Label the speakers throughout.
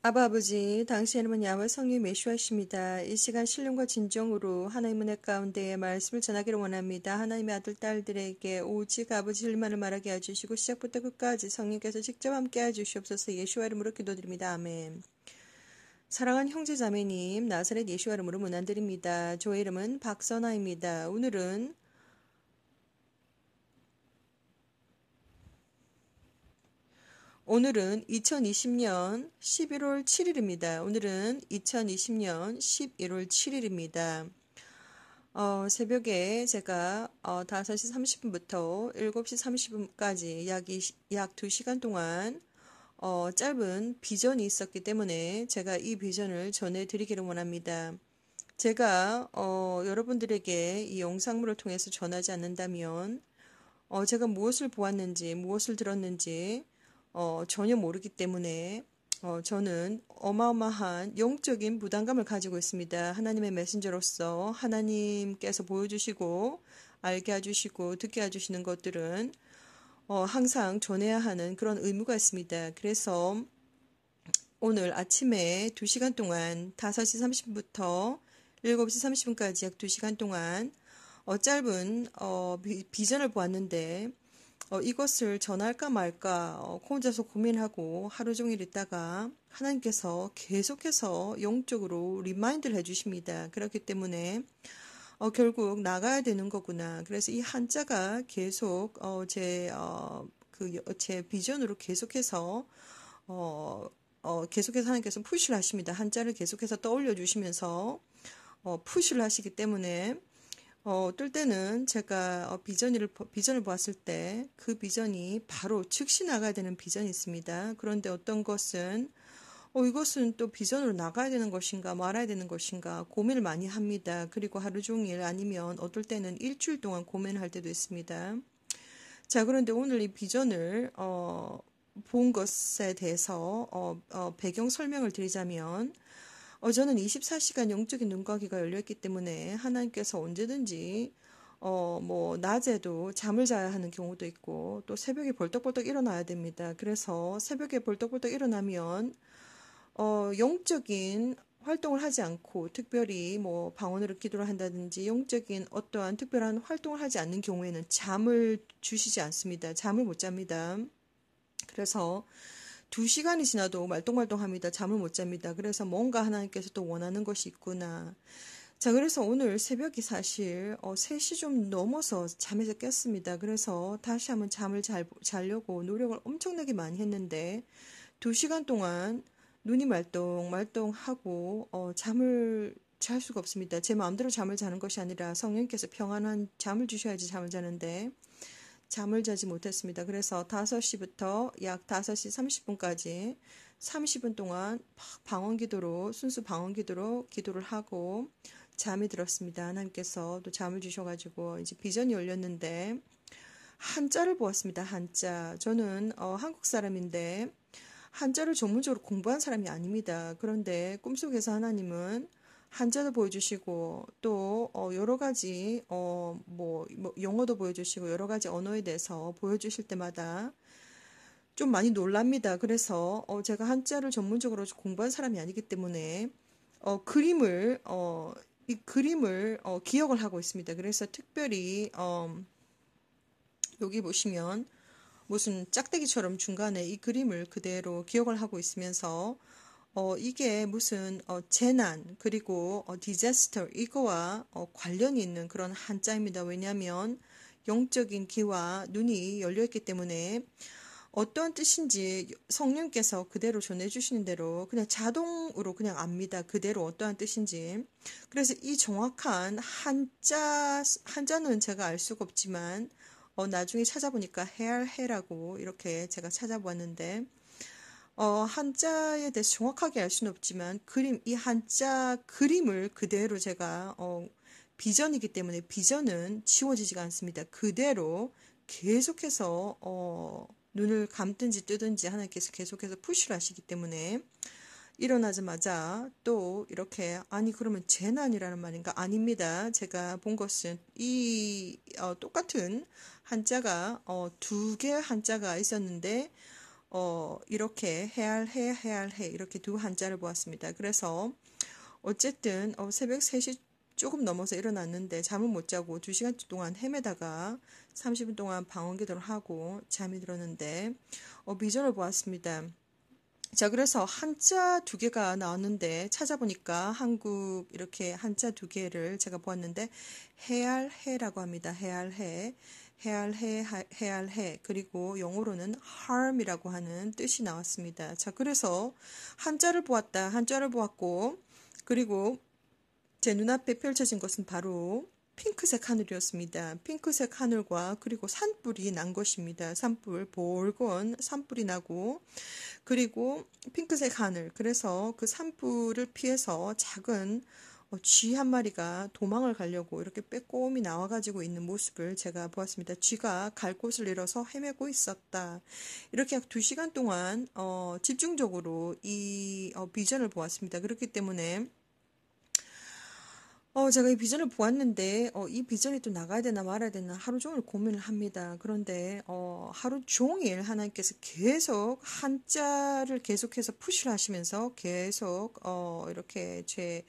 Speaker 1: 아바 아버지, 당신 의름은 야와 성유 메슈하십니다이 시간 신령과 진정으로 하나님의 가운데 말씀을 전하기를 원합니다. 하나님의 아들, 딸들에게 오직 아버지 일만을 말하게 해주시고 시작부터 끝까지 성령께서 직접 함께 해주시옵소서 예수와 이름으로 기도드립니다. 아멘. 사랑한 형제 자매님, 나사렛 예수와 이름으로 문안드립니다. 저의 이름은 박선아입니다. 오늘은 오늘은 2020년 11월 7일입니다. 오늘은 2020년 11월 7일입니다. 어, 새벽에 제가 어, 5시 30분부터 7시 30분까지 약, 20, 약 2시간 동안 어, 짧은 비전이 있었기 때문에 제가 이 비전을 전해드리기를 원합니다. 제가 어, 여러분들에게 이 영상물을 통해서 전하지 않는다면 어, 제가 무엇을 보았는지 무엇을 들었는지 어, 전혀 모르기 때문에 어, 저는 어마어마한 영적인 부담감을 가지고 있습니다. 하나님의 메신저로서 하나님께서 보여주시고 알게 해주시고 듣게 해주시는 것들은 어, 항상 전해야 하는 그런 의무가 있습니다. 그래서 오늘 아침에 2시간 동안 5시 30분부터 7시 30분까지 약 2시간 동안 어, 짧은 어, 비, 전을 보았는데 어, 이것을 전할까 말까 어, 혼자서 고민하고 하루 종일 있다가 하나님께서 계속해서 영적으로 리마인드를 해주십니다. 그렇기 때문에 어, 결국 나가야 되는 거구나. 그래서 이 한자가 계속 어, 제, 어, 그, 제 비전으로 계속해서 어, 어, 계속해서 하나님께서 푸시를 하십니다. 한자를 계속해서 떠올려 주시면서 어, 푸시를 하시기 때문에 어, 어떨 때는 제가 어, 비전을, 비전을 보았을 때 그 비전이 바로 즉시 나가야 되는 비전이 있습니다. 그런데 어떤 것은 어, 이것은 또 비전으로 나가야 되는 것인가 말아야 되는 것인가 고민을 많이 합니다. 그리고 하루 종일 아니면 어떨 때는 일주일 동안 고민을 할 때도 있습니다. 자, 그런데 오늘 이 비전을 어, 본 것에 대해서 어, 어, 배경 설명을 드리자면 어, 저는 24시간 영적인 눈가기가 열려있기 때문에 하나님께서 언제든지 어, 뭐, 낮에도 잠을 자야 하는 경우도 있고, 또 새벽에 벌떡벌떡 일어나야 됩니다. 그래서 새벽에 벌떡벌떡 일어나면, 어, 영적인 활동을 하지 않고, 특별히 뭐, 방언으로 기도를 한다든지, 영적인 어떠한 특별한 활동을 하지 않는 경우에는 잠을 주시지 않습니다. 잠을 못 잡니다. 그래서 두 시간이 지나도 말똥말똥합니다. 잠을 못 잡니다. 그래서 뭔가 하나님께서 또 원하는 것이 있구나. 자, 그래서 오늘 새벽이 사실 어, 3시 좀 넘어서 잠에서 깼습니다. 그래서 다시 한번 잠을 잘, 자려고 노력을 엄청나게 많이 했는데 두시간 동안 눈이 말똥말똥하고 어, 잠을 잘 수가 없습니다. 제 마음대로 잠을 자는 것이 아니라 성령께서 평안한 잠을 주셔야지 잠을 자는데 잠을 자지 못했습니다. 그래서 5시부터 약 5시 30분까지 30분 동안 방언 기도로, 순수 방언 기도로 기도를 하고 잠이 들었습니다. 하나님께서 또 잠을 주셔가지고 이제 비전이 열렸는데 한자를 보았습니다. 한자. 저는 어, 한국 사람인데 한자를 전문적으로 공부한 사람이 아닙니다. 그런데 꿈속에서 하나님은 한자도 보여주시고 또 어, 여러 가지 어, 뭐, 뭐 영어도 보여주시고 여러 가지 언어에 대해서 보여주실 때마다 좀 많이 놀랍니다. 그래서 어, 제가 한자를 전문적으로 공부한 사람이 아니기 때문에 어, 그림을 어, 이 그림을 어, 기억을 하고 있습니다. 그래서 특별히 어, 여기 보시면 무슨 짝대기처럼 중간에 이 그림을 그대로 기억을 하고 있으면서 어, 이게 무슨 어, 재난 그리고 어, d i s a 이거와 어, 관련이 있는 그런 한자입니다. 왜냐하면 영적인 귀와 눈이 열려있기 때문에 어떠한 뜻인지 성령께서 그대로 전해주시는 대로 그냥 자동으로 그냥 압니다. 그대로 어떠한 뜻인지. 그래서 이 정확한 한자, 한자는 제가 알 수가 없지만, 어, 나중에 찾아보니까 헤알헤라고 이렇게 제가 찾아보았는데, 어, 한자에 대해 정확하게 알 수는 없지만 그림 이 한자 그림을 그대로 제가 어, 비전이기 때문에 비전은 지워지지가 않습니다. 그대로 계속해서 어, 눈을 감든지 뜨든지 하나님께서 계속해서 푸시를 하시기 때문에 일어나자마자 또 이렇게 아니 그러면 재난이라는 말인가 아닙니다. 제가 본 것은 이 어, 똑같은 한자가 어, 두개 한자가 있었는데 어, 이렇게 해알해 해알해 이렇게 두 한자를 보았습니다. 그래서 어쨌든 어, 새벽 3시 조금 넘어서 일어났는데 잠을못 자고 2시간 동안 헤매다가 30분 동안 방언 기도를 하고 잠이 들었는데 어, 비전을 보았습니다. 자, 그래서 한자 두 개가 나왔는데 찾아보니까 한국 이렇게 한자 두 개를 제가 보았는데 해알해라고 합니다. 해알해. 해할해, 해할해, 그리고 영어로는 harm이라고 하는 뜻이 나왔습니다. 자, 그래서 한자를 보았다, 한자를 보았고, 그리고 제 눈앞에 펼쳐진 것은 바로 핑크색 하늘이었습니다. 핑크색 하늘과 그리고 산불이 난 것입니다. 산불, 볼건 산불이 나고, 그리고 핑크색 하늘. 그래서 그 산불을 피해서 작은 어, 쥐한 마리가 도망을 가려고 이렇게 빼꼼히 나와가지고 있는 모습을 제가 보았습니다. 쥐가 갈 곳을 잃어서 헤매고 있었다. 이렇게 두 시간 동안 어, 집중적으로 이 어, 비전을 보았습니다. 그렇기 때문에 어, 제가 이 비전을 보았는데, 어, 이 비전이 또 나가야 되나 말아야 되나 하루 종일 고민을 합니다. 그런데, 어, 하루 종일 하나님께서 계속 한자를 계속해서 푸시를 하시면서 계속, 어, 이렇게 제,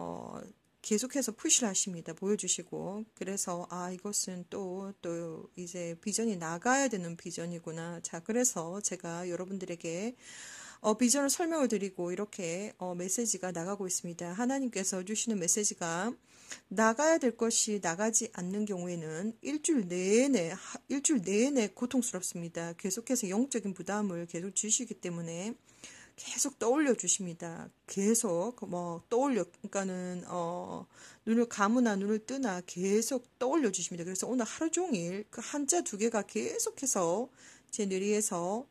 Speaker 1: 어, 계속해서 푸시를 하십니다. 보여주시고. 그래서, 아, 이것은 또, 또, 이제 비전이 나가야 되는 비전이구나. 자, 그래서 제가 여러분들에게, 어, 비전을 설명을 드리고, 이렇게, 어, 메시지가 나가고 있습니다. 하나님께서 주시는 메시지가, 나가야 될 것이 나가지 않는 경우에는 일주일 내내, 일주일 내내 고통스럽습니다. 계속해서 영적인 부담을 계속 주시기 때문에, 계속 떠올려 주십니다. 계속 뭐 떠올려 그러니까는 어 눈을 감으나 눈을 뜨나 계속 떠올려 주십니다. 그래서 오늘 하루 종일 그 한자 두 개가 계속해서 제 뇌리에서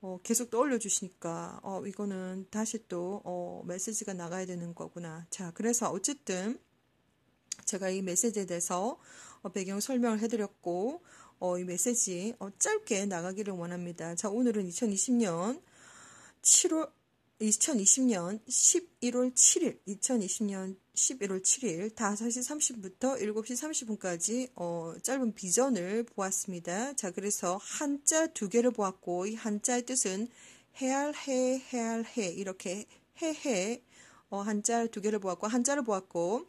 Speaker 1: 어, 계속 떠올려 주시니까 어, 이거는 다시 또 어, 메시지가 나가야 되는 거구나. 자, 그래서 어쨌든 제가 이 메시지에 대해서 어, 배경 설명을 해드렸고 어, 이 메시지 어, 짧게 나가기를 원합니다. 자, 오늘은 2020년 7월 2020년 11월 7일, 2020년 11월 7일 5시 30분부터 7시 30분까지 어, 짧은 비전을 보았습니다. 자, 그래서 한자 두 개를 보았고 이 한자의 뜻은 해알해 해알해 이렇게 해해 어, 한자 두 개를 보았고 한자를 보았고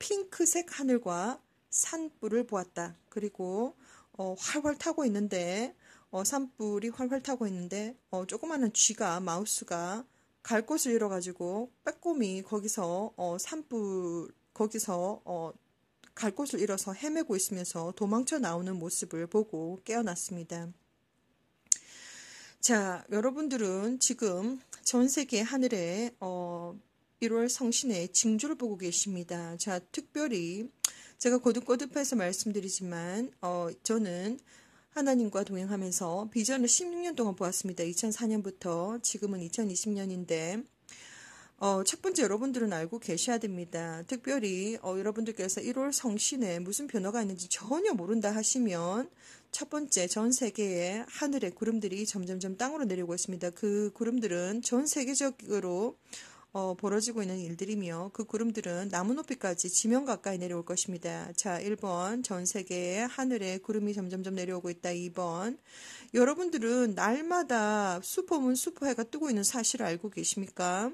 Speaker 1: 핑크색 하늘과 산불을 보았다. 그리고 어, 활활 타고 있는데 어, 산불이 활활 타고 있는데 어, 조그마한 쥐가 마우스가 갈 곳을 잃어가지고 빼꼼히 거기서 어, 산불 거기서 어, 갈 곳을 잃어서 헤매고 있으면서 도망쳐 나오는 모습을 보고 깨어났습니다. 자, 여러분들은 지금 전 세계 하늘에 어, 1월 성신의 징조를 보고 계십니다. 자, 특별히 제가 고득고득해서 말씀드리지만 어, 저는 하나님과 동행하면서 비전을 16년 동안 보았습니다. 2004년부터 지금은 2020년인데 어, 첫 번째 여러분들은 알고 계셔야 됩니다. 특별히 어, 여러분들께서 1월 성신에 무슨 변화가 있는지 전혀 모른다 하시면 첫 번째 전 세계의 하늘의 구름들이 점점점 땅으로 내려오고 있습니다. 그 구름들은 전 세계적으로 어, 벌어지고 있는 일들이며 그 구름들은 나무 높이까지 지면 가까이 내려올 것입니다. 자, 1번 전 세계의 하늘에 구름이 점점점 내려오고 있다. 2번 여러분들은 날마다 슈퍼문 슈퍼해가 뜨고 있는 사실을 알고 계십니까?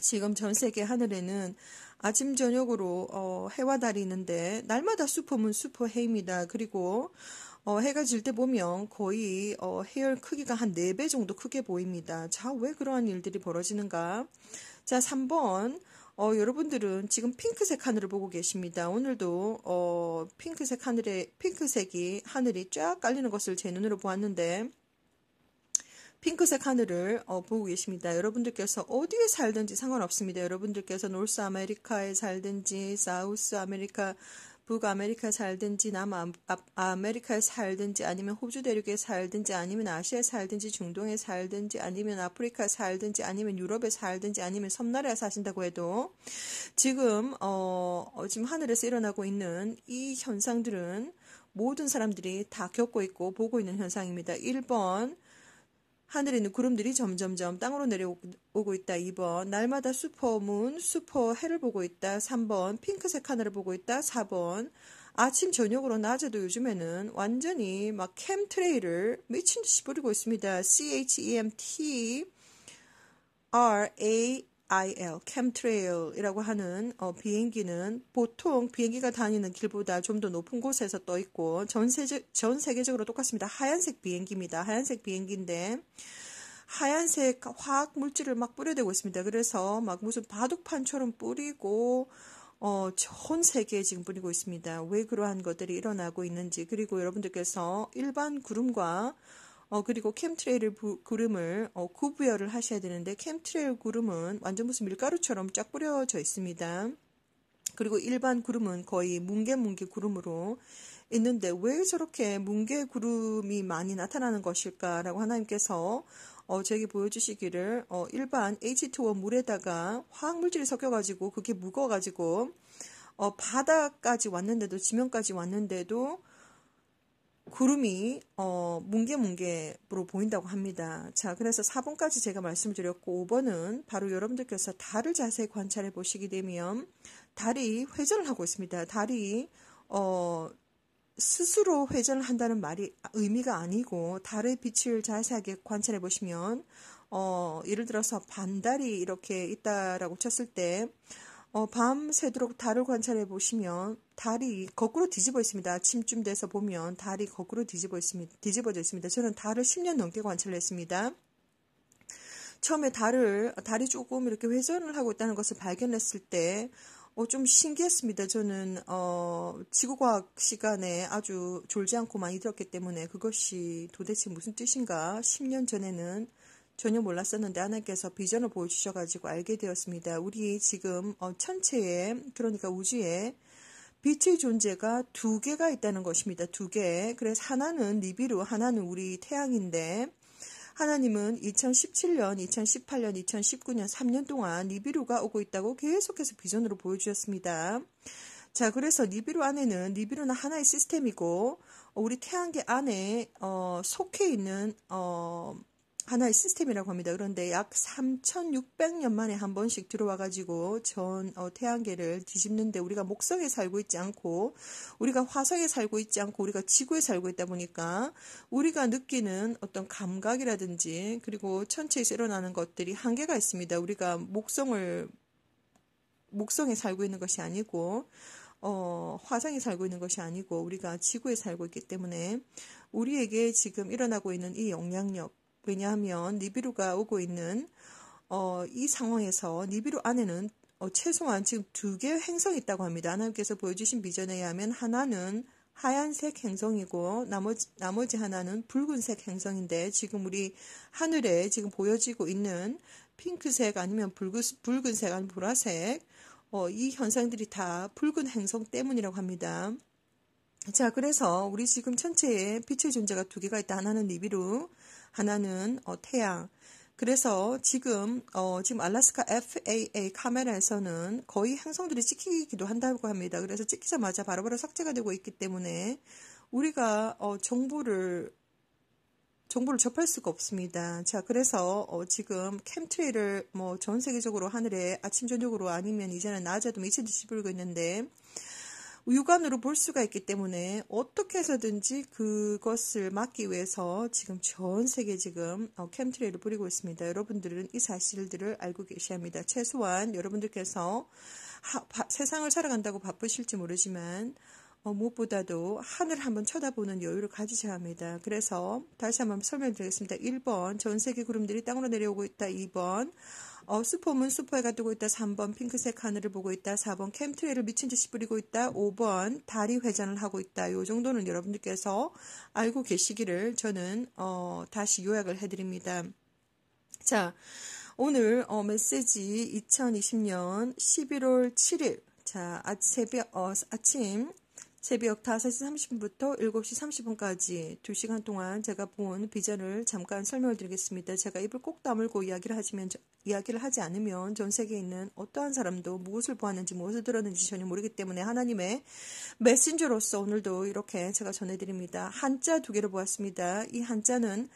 Speaker 1: 지금 전 세계 하늘에는 아침 저녁으로 어, 해와 달이 있는데 날마다 슈퍼문 슈퍼해입니다. 그리고 어, 해가 질 때 보면 거의 어, 해열 크기가 한 4배 정도 크게 보입니다. 자, 왜 그러한 일들이 벌어지는가? 자, 3번. 어, 여러분들은 지금 핑크색 하늘을 보고 계십니다. 오늘도 어, 핑크색 하늘에 핑크색이 하늘이 쫙 깔리는 것을 제 눈으로 보았는데 핑크색 하늘을 어, 보고 계십니다. 여러분들께서 어디에 살든지 상관없습니다. 여러분들께서 노스 아메리카에 살든지 사우스 아메리카 북아메리카에 살든지 남아메리카에 살든지 아니면 호주 대륙에 살든지 아니면 아시아에 살든지 중동에 살든지 아니면 아프리카에 살든지 아니면 유럽에 살든지 아니면 섬나라에 사신다고 해도 지금 어, 어 지금 하늘에서 일어나고 있는 이 현상들은 모든 사람들이 다 겪고 있고 보고 있는 현상입니다. 1번 하늘에 있는 구름들이 점점점 땅으로 내려오고 있다. 2번 날마다 슈퍼문, 슈퍼해를 보고 있다. 3번 핑크색 하늘을 보고 있다. 4번 아침 저녁으로 낮에도 요즘에는 완전히 막 캠트레이를 미친 듯이 뿌리고 있습니다. C H E M T R A IL, 캠트레일이라고 하는 어, 비행기는 보통 비행기가 다니는 길보다 좀 더 높은 곳에서 떠 있고 전, 세제, 전 세계적으로 똑같습니다. 하얀색 비행기입니다. 하얀색 비행기인데 하얀색 화학 물질을 막 뿌려대고 있습니다. 그래서 막 무슨 바둑판처럼 뿌리고 어, 전 세계에 지금 뿌리고 있습니다. 왜 그러한 것들이 일어나고 있는지 그리고 여러분들께서 일반 구름과 어, 그리고 캠트레일 부, 구름을 어, 구부여를 하셔야 되는데 캠트레일 구름은 완전 무슨 밀가루처럼 쫙 뿌려져 있습니다. 그리고 일반 구름은 거의 뭉게뭉게 구름으로 있는데 왜 저렇게 뭉게 구름이 많이 나타나는 것일까라고 하나님께서 어, 저에게 보여주시기를 어, 일반 H2O 물에다가 화학 물질이 섞여가지고 그게 무거워가지고 어, 바다까지 왔는데도 지면까지 왔는데도 구름이 어, 뭉게뭉게로 보인다고 합니다. 자, 그래서 4번까지 제가 말씀을 드렸고 5번은 바로 여러분들께서 달을 자세히 관찰해 보시게 되면 달이 회전을 하고 있습니다. 달이 어, 스스로 회전을 한다는 말이 의미가 아니고 달의 빛을 자세하게 관찰해 보시면 어, 예를 들어서 반달이 이렇게 있다라고 쳤을 때 어, 밤새도록 달을 관찰해 보시면 달이 거꾸로 뒤집어 있습니다. 아침쯤 돼서 보면 달이 거꾸로 뒤집어 있습니다. 뒤집어져 있습니다. 저는 달을 10년 넘게 관찰했습니다. 을 처음에 달을 달이 조금 이렇게 회전을 하고 있다는 것을 발견했을 때 어, 좀 신기했습니다. 저는 어, 지구과학 시간에 아주 졸지 않고 많이 들었기 때문에 그것이 도대체 무슨 뜻인가 10년 전에는 전혀 몰랐었는데 하나님께서 비전을 보여주셔가지고 알게 되었습니다. 우리 지금 어, 천체에 그러니까 우주에 빛의 존재가 두 개가 있다는 것입니다. 두 개. 그래서 하나는 리비루 하나는 우리 태양인데 하나님은 2017년, 2018년, 2019년 3년 동안 리비루가 오고 있다고 계속해서 비전으로 보여주셨습니다. 자, 그래서 리비루 안에는 리비루는 하나의 시스템이고 우리 태양계 안에 어, 속해 있는 어, 하나의 시스템이라고 합니다. 그런데 약 3,600년 만에 한 번씩 들어와가지고 전 어, 태양계를 뒤집는데 우리가 목성에 살고 있지 않고 우리가 화성에 살고 있지 않고 우리가 지구에 살고 있다 보니까 우리가 느끼는 어떤 감각이라든지 그리고 천체에서 일어나는 것들이 한계가 있습니다. 우리가 목성을 목성에 살고 있는 것이 아니고 어, 화성에 살고 있는 것이 아니고 우리가 지구에 살고 있기 때문에 우리에게 지금 일어나고 있는 이 영향력 왜냐하면 니비루가 오고 있는 어, 이 상황에서 니비루 안에는 어, 최소한 지금 두 개의 행성이 있다고 합니다. 하나님께서 보여주신 비전에 의하면 하나는 하얀색 행성이고 나머지, 나머지 하나는 붉은색 행성인데 지금 우리 하늘에 지금 보여지고 있는 핑크색 아니면 붉은, 붉은색 아니면 보라색 어, 이 현상들이 다 붉은 행성 때문이라고 합니다. 자, 그래서 우리 지금 천체에 빛의 존재가 두 개가 있다. 하나는 니비루 하나는 어, 태양. 그래서 지금 어, 지금 알라스카 FAA 카메라에서는 거의 행성들이 찍히기도 한다고 합니다. 그래서 찍히자마자 바로바로 삭제가 되고 있기 때문에 우리가 어, 정보를 정보를 접할 수가 없습니다. 자, 그래서 어, 지금 캠트레이를 뭐 전 세계적으로 하늘에 아침 저녁으로 아니면 이제는 낮에도 미친 듯이 불고 있는데 육안으로 볼 수가 있기 때문에 어떻게 해서든지 그것을 막기 위해서 지금 전 세계 지금 캠트레이를 어, 부리고 있습니다. 여러분들은 이 사실들을 알고 계셔야 합니다. 최소한 여러분들께서 하, 바, 세상을 살아간다고 바쁘실지 모르지만 어, 무엇보다도 하늘 한번 쳐다보는 여유를 가지셔야 합니다. 그래서 다시 한번 설명드리겠습니다. 1번 전 세계 구름들이 땅으로 내려오고 있다. 2번 어, 스포문 스포에 가두고 있다. 3번 핑크색 하늘을 보고 있다. 4번 캠트레이를 미친 듯이 뿌리고 있다. 5번 다리 회전을 하고 있다. 요 정도는 여러분들께서 알고 계시기를 저는 어, 다시 요약을 해드립니다. 자, 오늘 어, 메시지 2020년 11월 7일 자, 새벽, 어, 아침 새벽 5시 30분부터 7시 30분까지 2시간 동안 제가 본 비전을 잠깐 설명을 드리겠습니다. 제가 입을 꼭 다물고 이야기를 하시면 이야기를 하지 않으면 전 세계에 있는 어떠한 사람도 무엇을 보았는지 무엇을 들었는지 전혀 모르기 때문에 하나님의 메신저로서 오늘도 이렇게 제가 전해드립니다. 한자 두 개를 보았습니다. 이 한자는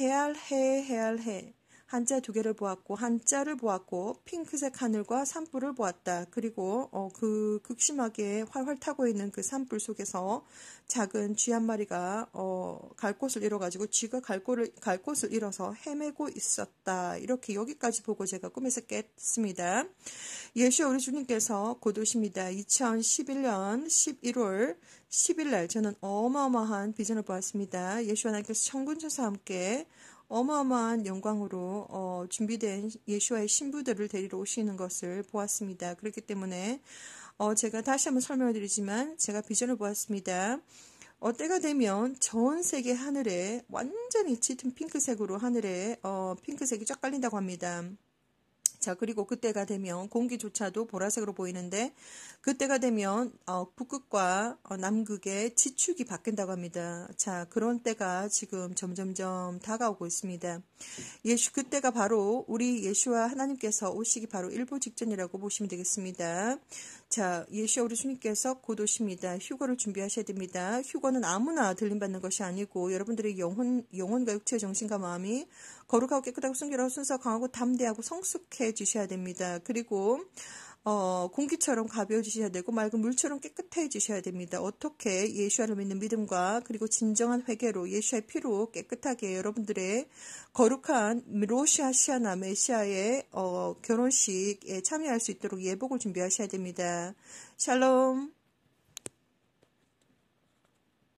Speaker 1: 헤알해헤알해 한자 두 개를 보았고 한자를 보았고 핑크색 하늘과 산불을 보았다. 그리고 어, 그 극심하게 활활 타고 있는 그 산불 속에서 작은 쥐 한 마리가 어, 갈 곳을 잃어가지고 쥐가 갈 곳을 갈 곳을 잃어서 헤매고 있었다. 이렇게 여기까지 보고 제가 꿈에서 깼습니다. 예수와 우리 주님께서 고도십니다. 2011년 11월 10일 날 저는 어마어마한 비전을 보았습니다. 예수 와나께서 천군천사 와 함께 어마어마한 영광으로 어, 준비된 예수와의 신부들을 데리러 오시는 것을 보았습니다. 그렇기 때문에 어, 제가 다시 한번 설명을 드리지만 제가 비전을 보았습니다. 어, 때가 되면 전 세계 하늘에 완전히 짙은 핑크색으로 하늘에 어, 핑크색이 쫙 깔린다고 합니다. 자, 그리고 그때가 되면 공기조차도 보라색으로 보이는데 그때가 되면 어, 북극과 어, 남극의 지축이 바뀐다고 합니다. 자, 그런 때가 지금 점점점 다가오고 있습니다. 예수 그때가 바로 우리 예수와 하나님께서 오시기 바로 일부 직전이라고 보시면 되겠습니다. 자, 예시어리 스님께서 곧 오십니다. 휴거를 준비하셔야 됩니다. 휴거는 아무나 들림받는 것이 아니고 여러분들의 영혼, 영혼과 육체의 정신과 마음이 거룩하고 깨끗하고 순결하고 순수하고 강하고 담대하고 성숙해지셔야 됩니다. 그리고 어, 공기처럼 가벼워지셔야 되고 맑은 물처럼 깨끗해지셔야 됩니다. 어떻게 예수아를 믿는 믿음과 그리고 진정한 회개로 예수의 피로 깨끗하게 여러분들의 거룩한 로시아시아나 메시아의 어, 결혼식에 참여할 수 있도록 예복을 준비하셔야 됩니다. 샬롬.